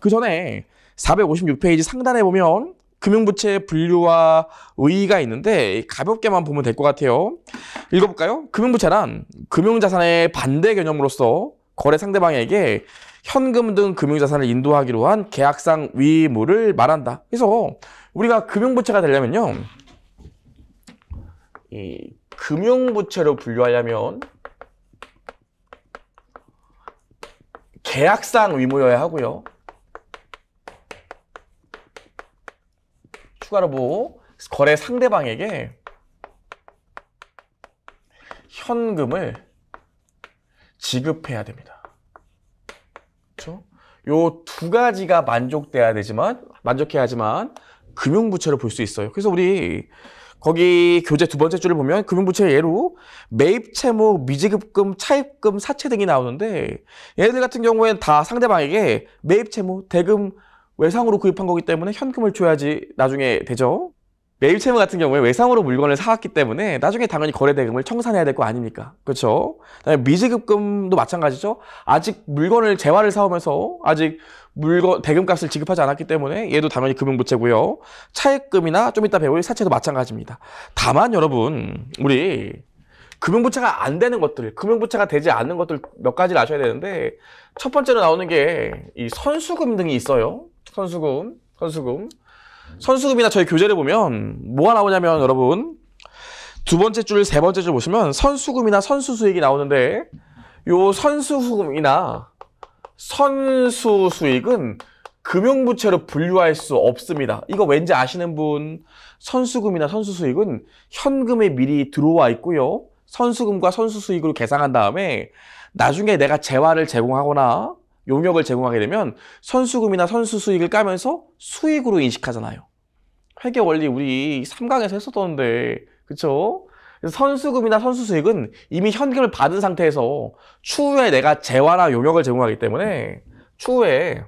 그 전에 456페이지 상단에 보면 금융부채 분류와 의의가 있는데 가볍게만 보면 될 것 같아요. 읽어볼까요? 금융부채란 금융자산의 반대 개념으로서 거래 상대방에게 현금 등 금융자산을 인도하기로 한 계약상 의무를 말한다. 그래서 우리가 금융부채가 되려면요. 이 금융부채로 분류하려면 계약상 의무여야 하고요. 추가로 뭐 거래 상대방에게 현금을 지급해야 됩니다. 그렇죠? 요 두 가지가 만족돼야 되지만 만족해야 지만 금융부채를 볼 수 있어요. 그래서 우리 거기 교재 두 번째 줄을 보면 금융부채 예로 매입 채무, 미지급금, 차입금, 사채 등이 나오는데 얘네들 같은 경우에는 다 상대방에게 매입 채무, 대금, 외상으로 구입한 거기 때문에 현금을 줘야지 나중에 되죠. 매일채무 같은 경우에 외상으로 물건을 사왔기 때문에 나중에 당연히 거래대금을 청산해야 될 거 아닙니까? 그렇죠? 그다음에 미지급금도 마찬가지죠. 아직 물건을 재화를 사오면서 아직 물건 대금값을 지급하지 않았기 때문에 얘도 당연히 금융부채고요. 차액금이나 좀 이따 배울 사채도 마찬가지입니다. 다만 여러분 우리 금융부채가 안 되는 것들, 금융부채가 되지 않는 것들 몇 가지를 아셔야 되는데 첫 번째로 나오는 게 이 선수금 등이 있어요. 선수금, 선수금. 선수금이나 저희 교재를 보면 뭐가 나오냐면 여러분 두 번째 줄, 세 번째 줄 보시면 선수금이나 선수 수익이 나오는데 요 선수금이나 선수 수익은 금융부채로 분류할 수 없습니다. 이거 왠지 아시는 분 선수금이나 선수 수익은 현금에 미리 들어와 있고요. 선수금과 선수 수익으로 계산한 다음에 나중에 내가 재화를 제공하거나 용역을 제공하게 되면 선수금이나 선수 수익을 까면서 수익으로 인식하잖아요. 회계 원리 우리 3강에서 했었던데 그쵸? 선수금이나 선수 수익은 이미 현금을 받은 상태에서 추후에 내가 재화나 용역을 제공하기 때문에 추후에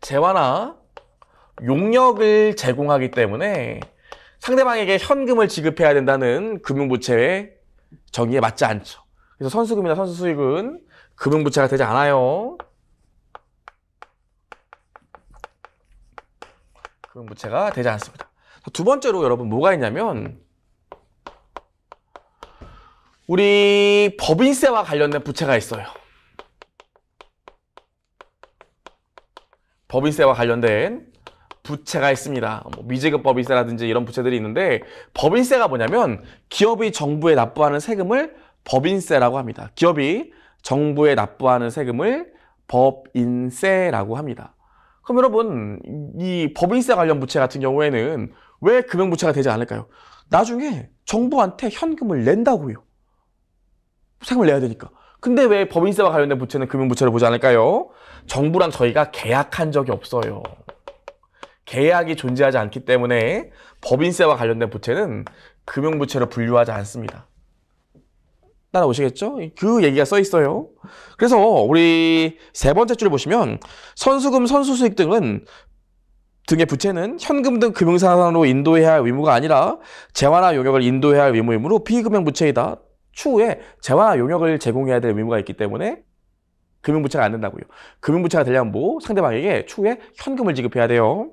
재화나 용역을 제공하기 때문에 상대방에게 현금을 지급해야 된다는 금융부채의 정의에 맞지 않죠. 그래서 선수금이나 선수 수익은 금융부채가 되지 않아요. 금융부채가 되지 않습니다. 두 번째로 여러분 뭐가 있냐면 우리 법인세와 관련된 부채가 있어요. 법인세와 관련된 부채가 있습니다. 뭐 미지급 법인세라든지 이런 부채들이 있는데 법인세가 뭐냐면 기업이 정부에 납부하는 세금을 법인세라고 합니다. 기업이 정부에 납부하는 세금을 법인세라고 합니다. 그럼 여러분 이 법인세 관련 부채 같은 경우에는 왜 금융부채가 되지 않을까요? 나중에 정부한테 현금을 낸다고요. 세금을 내야 되니까. 근데 왜 법인세와 관련된 부채는 금융부채를 보지 않을까요? 정부랑 저희가 계약한 적이 없어요. 계약이 존재하지 않기 때문에 법인세와 관련된 부채는 금융부채로 분류하지 않습니다. 따라오시겠죠? 그 얘기가 써 있어요. 그래서 우리 세 번째 줄 보시면 선수금, 선수수익 등은 등의 부채는 현금 등 금융자산으로 인도해야 할 의무가 아니라 재화나 용역을 인도해야 할 의무이므로 비금융 부채이다. 추후에 재화나 용역을 제공해야 될 의무가 있기 때문에 금융부채가 안 된다고요. 금융부채가 되려면 뭐 상대방에게 추후에 현금을 지급해야 돼요.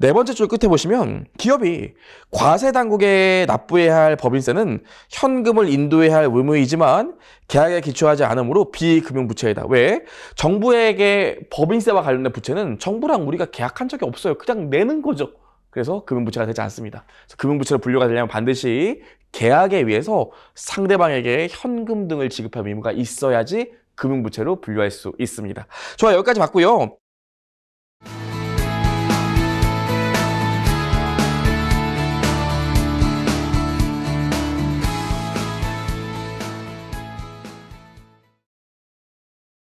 네 번째 줄 끝에 보시면 기업이 과세 당국에 납부해야 할 법인세는 현금을 인도해야 할 의무이지만 계약에 기초하지 않으므로 비금융부채이다. 왜? 정부에게 법인세와 관련된 부채는 정부랑 우리가 계약한 적이 없어요. 그냥 내는 거죠. 그래서 금융부채가 되지 않습니다. 금융부채로 분류가 되려면 반드시 계약에 의해서 상대방에게 현금 등을 지급할 의무가 있어야지 금융부채로 분류할 수 있습니다. 좋아 여기까지 봤고요.